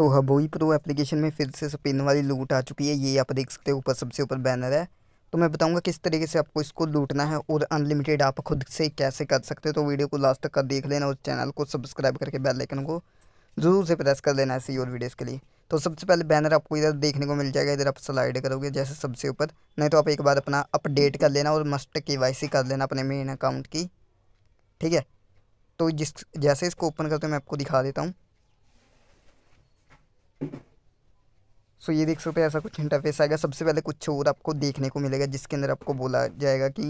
सो हबोई pro application में फिर से स्पिन वाली लूट आ चुकी है ये आप देख सकते हो ऊपर सबसे ऊपर बैनर है तो मैं बताऊंगा किस तरीके से आपको इसको लूटना है और अनलिमिटेड आप खुद से कैसे कर सकते हो तो वीडियो को लास्ट तक का देख लेना और चैनल को सब्सक्राइब करके बेल को ज़रूर से प्रेस कर लेना ऐसी और वीडियोज़ के लिए तो सबसे पहले बैनर आपको इधर देखने को मिल जाएगा इधर आप स्लाइड करोगे जैसे सबसे ऊपर नहीं तो आप एक बार अपना अपडेट कर लेना और मस्ट के कर लेना अपने मेन अकाउंट की ठीक है तो जिस जैसे इसको ओपन करते हैं मैं आपको दिखा देता हूँ सो ये देख सकते हो ऐसा कुछ इंटरफेस आएगा सबसे पहले कुछ और आपको देखने को मिलेगा जिसके अंदर आपको बोला जाएगा कि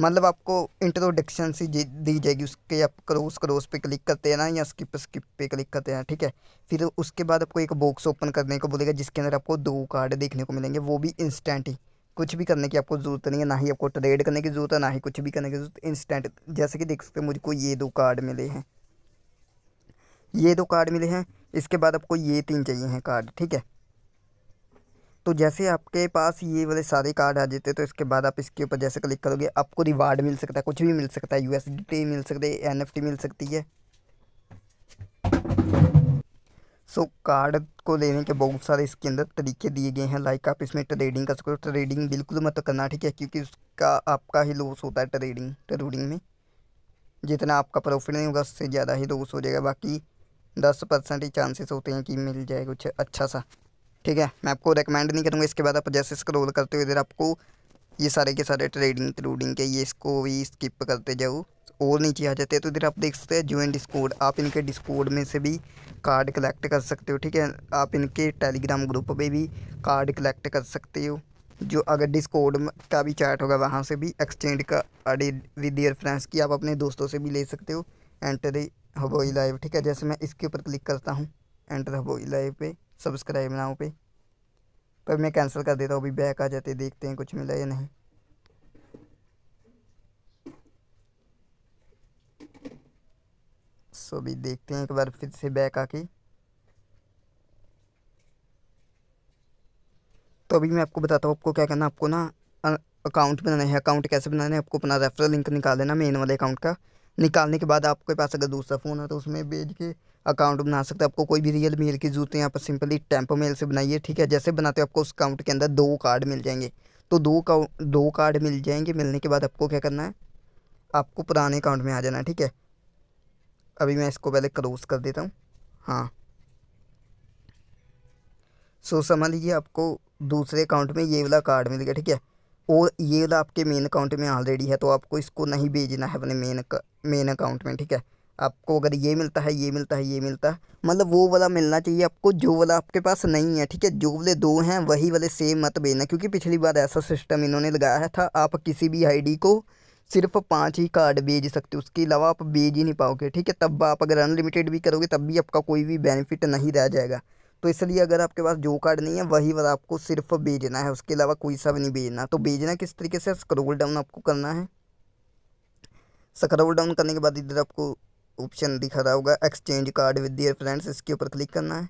मतलब आपको इंट्रोडक्शन सी दी जाएगी उसके आप क्रोस क्रोस पे क्लिक करते हैं ना या स्किप स्किप पे क्लिक करते हैं ठीक है फिर उसके बाद आपको एक बॉक्स ओपन करने को बोलेगा जिसके अंदर आपको दो कार्ड देखने को मिलेंगे वो भी इंस्टेंट ही कुछ भी करने की आपको ज़रूरत नहीं है ना ही आपको ट्रेड करने की ज़रूरत है ना ही कुछ भी करने की ज़रूरत इंस्टेंट जैसे कि देख सकते हो मुझको ये दो कार्ड मिले हैं ये दो कार्ड मिले हैं इसके बाद आपको ये तीन चाहिए हैं कार्ड ठीक है तो जैसे आपके पास ये वाले सारे कार्ड आ जाते तो इसके बाद आप इसके ऊपर जैसे क्लिक करोगे आपको रिवार्ड मिल सकता है कुछ भी मिल सकता है यू मिल सकते है एनएफटी मिल सकती है सो so, कार्ड को लेने के बहुत सारे इसके अंदर तरीके दिए गए हैं लाइक आप इसमें ट्रेडिंग कर सकते हो ट्रेडिंग बिल्कुल मत करना ठीक है क्योंकि उसका आपका ही लॉस होता है ट्रेडिंग ट्रेडिंग में जितना आपका प्रॉफिट नहीं होगा उससे ज़्यादा ही लॉस हो जाएगा बाकी दस परसेंट ही चांसेस होते हैं कि मिल जाए कुछ अच्छा सा ठीक है मैं आपको रिकमेंड नहीं करूँगा इसके बाद आप जैसे स्क्रोल करते हो इधर आपको ये सारे के सारे ट्रेडिंग ट्रूडिंग के ये इसको भी स्किप करते जाओ और नीचे आ जाते हैं तो इधर आप देख सकते हैं ज्वाइन डिस्कोड आप इनके डिस्कोड में से भी कार्ड कलेक्ट कर सकते हो ठीक है आप इनके टेलीग्राम ग्रुप पे भी कार्ड कलेक्ट कर सकते हो जो अगर डिस्कोड का भी चैट होगा वहाँ से भी एक्सचेंज का अडी विद योर फ्रेंड्स की आप अपने दोस्तों से भी ले सकते हो एंटर हबोई लाइव ठीक है जैसे मैं इसके ऊपर क्लिक करता हूँ एंटर हबोई लाइव पे सब्सक्राइब नाउ पे पर मैं कैंसिल कर देता हूँ अभी बैक आ जाते देखते हैं कुछ मिला या नहीं सो अभी देखते हैं एक बार फिर से बैक आके तो अभी मैं आपको बताता हूँ आपको क्या करना आपको ना अकाउंट बनाना है अकाउंट कैसे बनाना है आपको अपना रेफरल लिंक निकाल देना मेन वाले अकाउंट का निकालने के बाद आपके पास अगर दूसरा फ़ोन है तो उसमें भेज के अकाउंट बना सकते हैं आपको कोई भी रियल मेल जरूरत है यहाँ पर सिंपली टेम्पो मेल से बनाइए ठीक है जैसे बनाते हो आपको उस अकाउंट के अंदर दो कार्ड मिल जाएंगे तो दो का दो कार्ड मिल जाएंगे मिलने के बाद आपको क्या करना है आपको पुराने अकाउंट में आ जाना है ठीक है अभी मैं इसको पहले क्लोज कर देता हूँ हाँ सो समझ लीजिए आपको दूसरे अकाउंट में ये वाला कार्ड मिल गया ठीक है और ये वाला आपके मेन अकाउंट में ऑलरेडी है तो आपको इसको नहीं भेजना है अपने मेन मेन अकाउंट में ठीक है आपको अगर ये मिलता है ये मिलता है ये मिलता है मतलब वो वाला मिलना चाहिए आपको जो वाला आपके पास नहीं है ठीक है जो वाले दो हैं वही वाले सेम मत भेजना क्योंकि पिछली बार ऐसा सिस्टम इन्होंने लगाया था आप किसी भी आईडी को सिर्फ पाँच ही कार्ड भेज सकते हो उसके अलावा आप भेज ही नहीं पाओगे ठीक है तब आप अगर अनलिमिटेड भी करोगे तब भी आपका कोई भी बेनिफिट नहीं रह जाएगा तो इसलिए अगर आपके पास जो कार्ड नहीं है वही वाला आपको सिर्फ भेजना है उसके अलावा कोई सा भी नहीं भेजना तो भेजना किस तरीके से स्क्रोल डाउन आपको करना है स्क्रोल डाउन करने के बाद इधर आपको ऑप्शन दिखा रहा होगा exchange card with their friends इसके ऊपर क्लिक करना है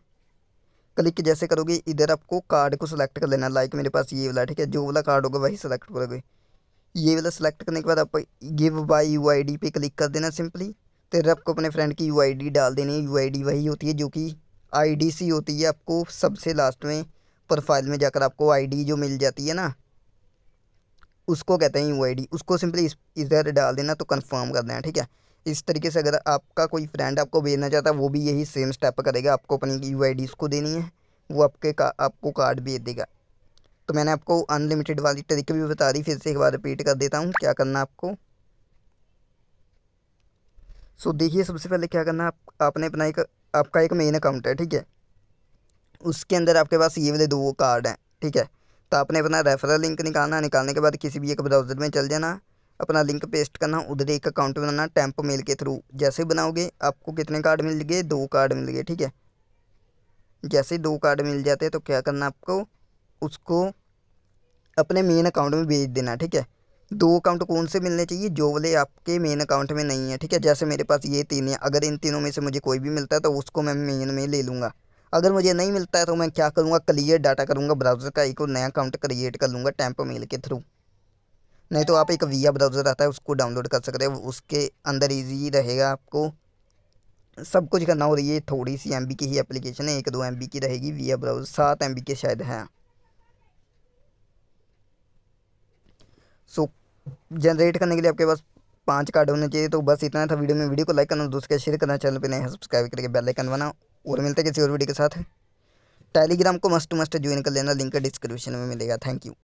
क्लिक जैसे करोगे इधर आपको कार्ड को सिलेक्ट कर लेना लाइक मेरे पास ये वाला ठीक है जो वाला कार्ड होगा वही सिलेक्ट करोगे ये वाला सिलेक्ट करने के बाद आप give by U I D पे क्लिक कर देना सिंपली तेरे आपको अपने फ्रेंड की यू आई डी डाल देनी है यू आई डी वही होती है जो कि आईडीसी होती है आपको सबसे लास्ट में प्रोफाइल में जाकर आपको आईडी जो मिल जाती है ना उसको कहते हैं यू आई उसको सिंपली इधर डाल देना तो कन्फर्म कर देना ठीक है इस तरीके से अगर आपका कोई फ्रेंड आपको भेजना चाहता है वो भी यही सेम स्टेप करेगा आपको अपनी यू आई उसको देनी है वो आपके का आपको कार्ड भेज देगा तो मैंने आपको अनलिमिटेड वाली ट्रिक भी बता दी फिर से एक बार रिपीट कर देता हूँ क्या करना आपको सो देखिए सबसे पहले क्या करना आप, आपने अपना एक आपका एक मेन अकाउंट है ठीक है उसके अंदर आपके पास ये वाले दो कार्ड हैं ठीक है तो आपने अपना रेफरल लिंक निकालना निकालने के बाद किसी भी एक ब्राउज़र में चल जाना अपना लिंक पेस्ट करना उधर एक अकाउंट बनाना टेम्पो मेल के थ्रू जैसे बनाओगे आपको कितने कार्ड मिल गए दो कार्ड मिल गए ठीक है जैसे दो कार्ड मिल जाते हैं तो क्या करना आपको उसको अपने मेन अकाउंट में भेज देना ठीक है दो अकाउंट कौन से मिलने चाहिए जो वाले आपके मेन अकाउंट में नहीं है ठीक है जैसे मेरे पास ये तीन है अगर इन तीनों में से मुझे कोई भी मिलता है तो उसको मैं मेन में ले लूँगा अगर मुझे नहीं मिलता है तो मैं क्या करूँगा क्लियर डाटा करूँगा ब्राउज़र का एक और नया अकाउंट क्रिएट कर लूँगा टैंप मेल के थ्रू नहीं तो आप एक वी ब्राउज़र आता है उसको डाउनलोड कर सकते हो उसके अंदर ईजी रहेगा आपको सब कुछ करना हो रही है थोड़ी सी एम की ही एप्लीकेशन है एक दो एम की रहेगी वी ब्राउज़र सात एम के शायद हैं सो so, जनरेट करने के लिए आपके पास पाँच कार्ड होने चाहिए तो बस इतना था वीडियो में वीडियो को लाइक करना दोस्तों के शेयर करना चैनल पर नहीं सब्सक्राइब करके बेल आइकन बनाओ और मिलते किसी और वीडियो के साथ टेलीग्राम को मस्ट मस्ट ज्वाइन कर लेना लिंक डिस्क्रिप्शन में मिलेगा थैंक यू